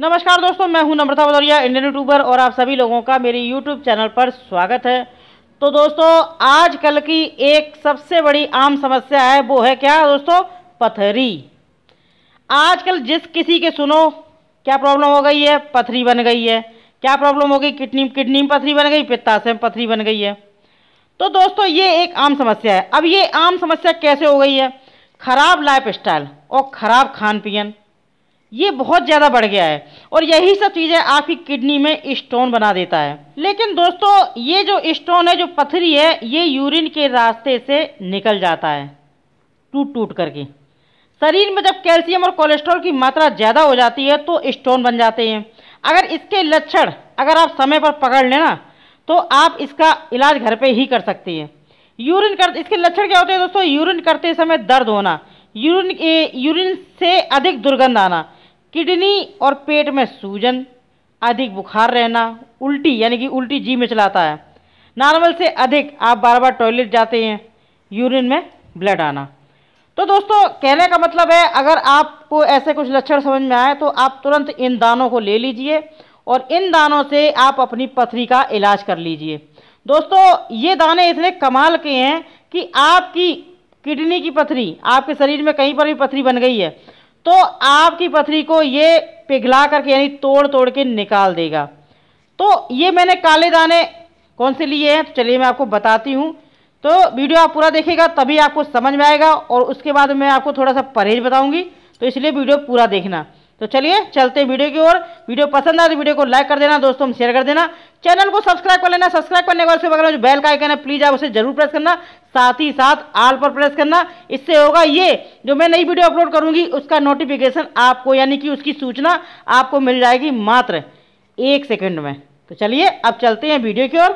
नमस्कार दोस्तों मैं हूं नम्रता भदौरिया इंडियन यूट्यूबर और आप सभी लोगों का मेरे यूट्यूब चैनल पर स्वागत है तो दोस्तों आज कल की एक सबसे बड़ी आम समस्या है वो है क्या दोस्तों पथरी आजकल जिस किसी के सुनो क्या प्रॉब्लम हो गई है पथरी बन गई है क्या प्रॉब्लम हो गई किडनी किडनी में पथरी बन गई पित्ताशय में पथरी बन गई है तो दोस्तों ये एक आम समस्या है अब ये आम समस्या कैसे हो गई है खराब लाइफ स्टाइल और ख़राब खान पीन ये बहुत ज़्यादा बढ़ गया है और यही सब चीज़ें आपकी किडनी में स्टोन बना देता है लेकिन दोस्तों ये जो स्टोन है जो पथरी है ये यूरिन के रास्ते से निकल जाता है टूट टूट करके शरीर में जब कैल्शियम और कोलेस्ट्रॉल की मात्रा ज़्यादा हो जाती है तो स्टोन बन जाते हैं अगर इसके लक्षण अगर आप समय पर पकड़ लेना तो आप इसका इलाज घर पर ही कर सकती हैं यूरिन कर इसके लक्षण क्या होते हैं दोस्तों यूरिन करते समय दर्द होना यूरिन यूरिन से अधिक दुर्गंध आना किडनी और पेट में सूजन अधिक बुखार रहना उल्टी यानी कि उल्टी जी में चलाता है नॉर्मल से अधिक आप बार बार टॉयलेट जाते हैं यूरिन में ब्लड आना तो दोस्तों कहने का मतलब है अगर आपको ऐसे कुछ लक्षण समझ में आए तो आप तुरंत इन दानों को ले लीजिए और इन दानों से आप अपनी पथरी का इलाज कर लीजिए दोस्तों ये दाने इतने कमाल के हैं कि आपकी किडनी की पथरी आपके शरीर में कहीं पर भी पथरी बन गई है तो आपकी पथरी को ये पिघला करके यानी तोड़ तोड़ के निकाल देगा तो ये मैंने काले दाने कौन से लिए हैं तो चलिए मैं आपको बताती हूँ तो वीडियो आप पूरा देखेगा तभी आपको समझ में आएगा और उसके बाद मैं आपको थोड़ा सा परहेज बताऊँगी तो इसलिए वीडियो पूरा देखना तो चलिए चलते हैं वीडियो की ओर वीडियो पसंद आए तो वीडियो को लाइक कर देना दोस्तों शेयर कर देना चैनल को सब्सक्राइब कर लेना सब्सक्राइब करने के बाद उसके बगल में जो बेल का आइकन है प्लीज़ आप उसे जरूर प्रेस करना साथ ही साथ आल पर प्रेस करना इससे होगा ये जो मैं नई वीडियो अपलोड करूंगी उसका नोटिफिकेशन आपको यानी कि उसकी सूचना आपको मिल जाएगी मात्र एक सेकेंड में तो चलिए अब चलते हैं वीडियो की ओर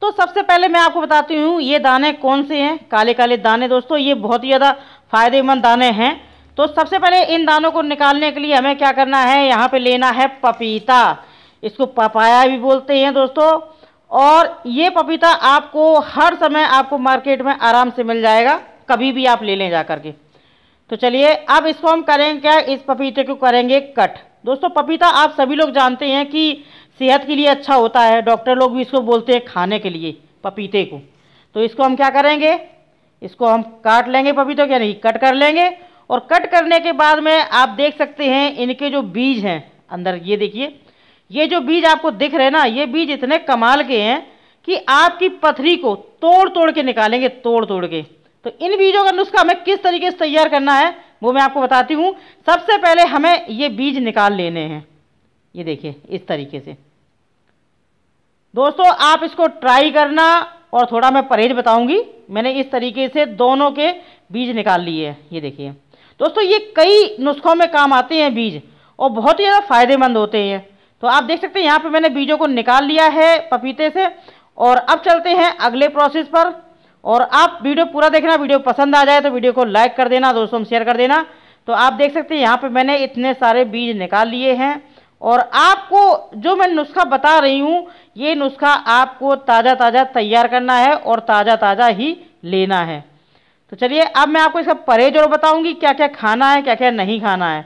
तो सबसे पहले मैं आपको बताती हूँ ये दाने कौन से हैं काले काले दाने दोस्तों ये बहुत ही ज़्यादा फायदेमंद दाने हैं तो सबसे पहले इन दानों को निकालने के लिए हमें क्या करना है यहाँ पे लेना है पपीता इसको पपाया भी बोलते हैं दोस्तों और ये पपीता आपको हर समय आपको मार्केट में आराम से मिल जाएगा कभी भी आप ले लें जा करके तो चलिए अब इसको हम करेंगे क्या इस पपीते को करेंगे कट दोस्तों पपीता आप सभी लोग जानते हैं कि सेहत के लिए अच्छा होता है डॉक्टर लोग भी इसको बोलते हैं खाने के लिए पपीते को तो इसको हम क्या करेंगे इसको हम काट लेंगे पपीते को यानी कट कर लेंगे और कट करने के बाद में आप देख सकते हैं इनके जो बीज हैं अंदर ये देखिए ये जो बीज आपको दिख रहे हैं ना ये बीज इतने कमाल के हैं कि आपकी पथरी को तोड़ तोड़ के निकालेंगे तोड़ तोड़ के तो इन बीजों का नुस्खा हमें किस तरीके से तैयार करना है वो मैं आपको बताती हूँ सबसे पहले हमें ये बीज निकाल लेने हैं ये देखिए इस तरीके से दोस्तों आप इसको ट्राई करना और थोड़ा मैं परहेज बताऊंगी मैंने इस तरीके से दोनों के बीज निकाल लिए ये देखिए दोस्तों ये कई नुस्खों में काम आते हैं बीज और बहुत ही ज़्यादा फायदेमंद होते हैं तो आप देख सकते हैं यहाँ पे मैंने बीजों को निकाल लिया है पपीते से और अब चलते हैं अगले प्रोसेस पर और आप वीडियो पूरा देखना वीडियो पसंद आ जाए तो वीडियो को लाइक कर देना दोस्तों में शेयर कर देना तो आप देख सकते हैं यहाँ पे मैंने इतने सारे बीज निकाल लिए हैं और आपको जो मैं नुस्खा बता रही हूँ ये नुस्खा आपको ताज़ा ताज़ा तैयार करना है और ताज़ा ताज़ा ही लेना है तो चलिए अब मैं आपको इसका परहेज और बताऊंगी क्या क्या खाना है क्या क्या नहीं खाना है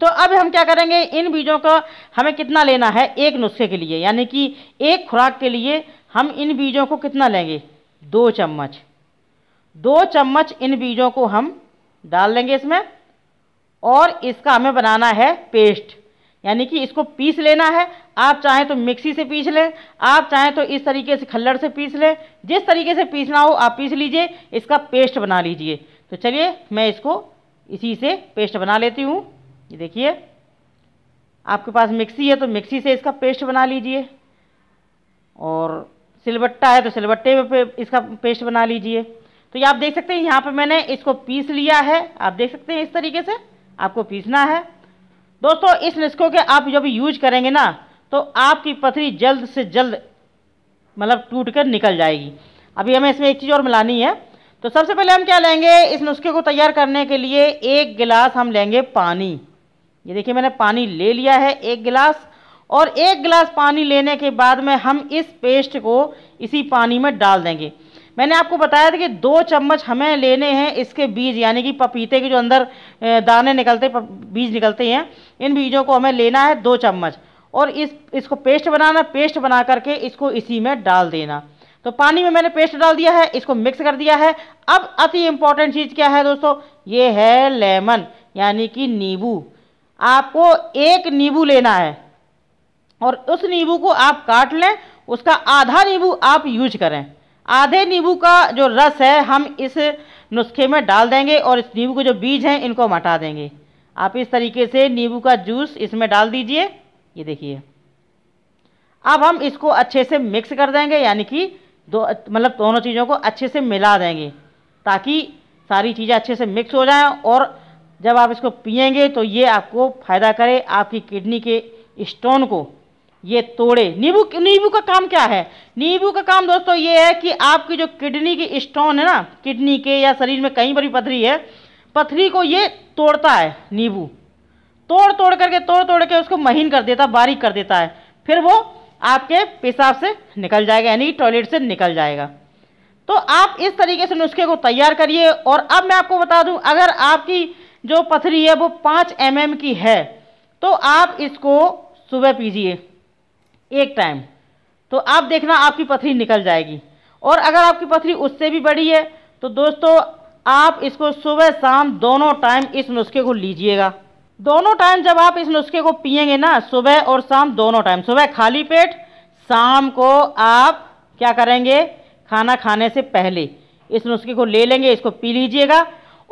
तो अब हम क्या करेंगे इन बीजों का हमें कितना लेना है एक नुस्खे के लिए यानी कि एक खुराक के लिए हम इन बीजों को कितना लेंगे दो चम्मच दो चम्मच इन बीजों को हम डाल लेंगे इसमें और इसका हमें बनाना है पेस्ट यानी कि इसको पीस लेना है आप चाहें तो मिक्सी से पीस लें आप चाहें तो इस तरीके से खल्लड़ से पीस लें जिस तरीके से पीसना हो आप पीस लीजिए इसका पेस्ट बना लीजिए तो चलिए मैं इसको इसी से पेस्ट बना लेती हूँ ये देखिए आपके पास मिक्सी है तो मिक्सी से इसका पेस्ट बना लीजिए और सिलबट्टा है तो सिलबट्टे में इसका पेस्ट बना लीजिए तो ये आप देख सकते हैं यहाँ पर मैंने इसको पीस लिया है आप देख सकते हैं इस तरीके से आपको पीसना है दोस्तों इस नुस्खों के आप जब यूज करेंगे ना तो आपकी पथरी जल्द से जल्द मतलब टूट कर निकल जाएगी अभी हमें इसमें एक चीज़ और मिलानी है तो सबसे पहले हम क्या लेंगे इस नुस्खे को तैयार करने के लिए एक गिलास हम लेंगे पानी ये देखिए मैंने पानी ले लिया है एक गिलास और एक गिलास पानी लेने के बाद में हम इस पेस्ट को इसी पानी में डाल देंगे मैंने आपको बताया था कि दो चम्मच हमें लेने हैं इसके बीज यानी कि पपीते के जो अंदर दाने निकलते बीज निकलते हैं इन बीजों को हमें लेना है दो चम्मच और इस इसको पेस्ट बनाना पेस्ट बना करके इसको इसी में डाल देना तो पानी में मैंने पेस्ट डाल दिया है इसको मिक्स कर दिया है अब अति इम्पॉर्टेंट चीज़ क्या है दोस्तों ये है लेमन यानी कि नींबू आपको एक नींबू लेना है और उस नींबू को आप काट लें उसका आधा नींबू आप यूज करें आधे नींबू का जो रस है हम इस नुस्खे में डाल देंगे और इस नींबू के जो बीज हैं इनको हम हटा देंगे आप इस तरीके से नींबू का जूस इसमें डाल दीजिए ये देखिए अब हम इसको अच्छे से मिक्स कर देंगे यानी कि दो मतलब दोनों चीज़ों को अच्छे से मिला देंगे ताकि सारी चीज़ें अच्छे से मिक्स हो जाएं और जब आप इसको पियेंगे तो ये आपको फ़ायदा करे आपकी किडनी के स्टोन को ये तोड़े नींबू नींबू का काम क्या है नींबू का काम दोस्तों ये है कि आपकी जो किडनी की स्टोन है ना किडनी के या शरीर में कहीं पर भी पथरी है पथरी को ये तोड़ता है नींबू तोड़ तोड़ करके तोड़ तोड़ के उसको महीन कर देता है बारीक कर देता है फिर वो आपके पेशाब से निकल जाएगा यानी टॉयलेट से निकल जाएगा तो आप इस तरीके से नुस्खे को तैयार करिए और अब मैं आपको बता दूँ अगर आपकी जो पथरी है वो पाँच एम की है तो आप इसको सुबह पीजिए एक टाइम तो आप देखना आपकी पथरी निकल जाएगी और अगर आपकी पथरी उससे भी बड़ी है तो दोस्तों आप इसको सुबह शाम दोनों टाइम इस नुस्खे को लीजिएगा दोनों टाइम जब आप इस नुस्खे को पियेंगे ना सुबह और शाम दोनों टाइम सुबह खाली पेट शाम को आप क्या करेंगे खाना खाने से पहले इस नुस्खे को ले लेंगे इसको पी लीजिएगा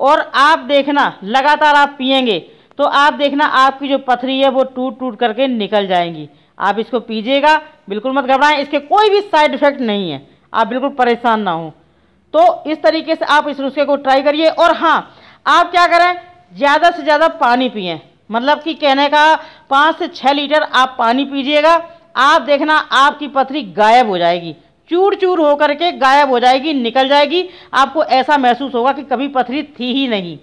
और आप देखना लगातार आप पियेंगे तो आप देखना आपकी जो पथरी है वो टूट टूट करके निकल जाएंगी आप इसको पीजिएगा बिल्कुल मत घबराएं इसके कोई भी साइड इफेक्ट नहीं है आप बिल्कुल परेशान ना हो तो इस तरीके से आप इस नुस्खे को ट्राई करिए और हाँ आप क्या करें ज़्यादा से ज़्यादा पानी पिए मतलब कि कहने का पाँच से छः लीटर आप पानी पीजिएगा आप देखना आपकी पथरी गायब हो जाएगी चूर चूर होकर के गायब हो जाएगी निकल जाएगी आपको ऐसा महसूस होगा कि कभी पथरी थी ही नहीं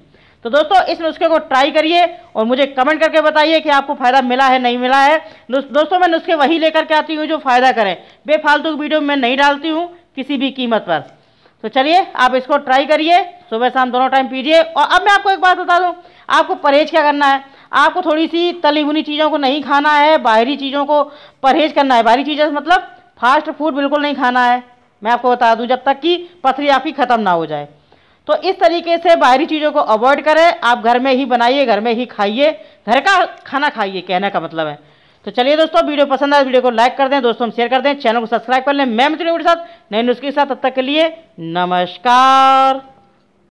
तो दोस्तों इस नुस्खे को ट्राई करिए और मुझे कमेंट करके बताइए कि आपको फ़ायदा मिला है नहीं मिला है दोस्तों मैं नुस्खे वही लेकर के आती हूँ जो फ़ायदा करें बेफालतू की वीडियो मैं नहीं डालती हूँ किसी भी कीमत पर तो चलिए आप इसको ट्राई करिए सुबह शाम दोनों टाइम पीजिए और अब मैं आपको एक बात बता दूँ आपको परहेज क्या करना है आपको थोड़ी सी तली भुनी चीज़ों को नहीं खाना है बाहरी चीज़ों को परहेज करना है बाहरी चीज़ें मतलब फास्ट फूड बिल्कुल नहीं खाना है मैं आपको बता दूं जब तक कि पथरी आपकी ख़त्म ना हो जाए तो इस तरीके से बाहरी चीज़ों को अवॉइड करें आप घर में ही बनाइए घर में ही खाइए घर का खाना खाइए कहने का मतलब है तो चलिए दोस्तों वीडियो पसंद आए तो वीडियो को लाइक कर दें दोस्तों हम शेयर कर दें चैनल को सब्सक्राइब कर लें मैं मित्र के साथ नए नुस्खे के साथ तब तक के लिए नमस्कार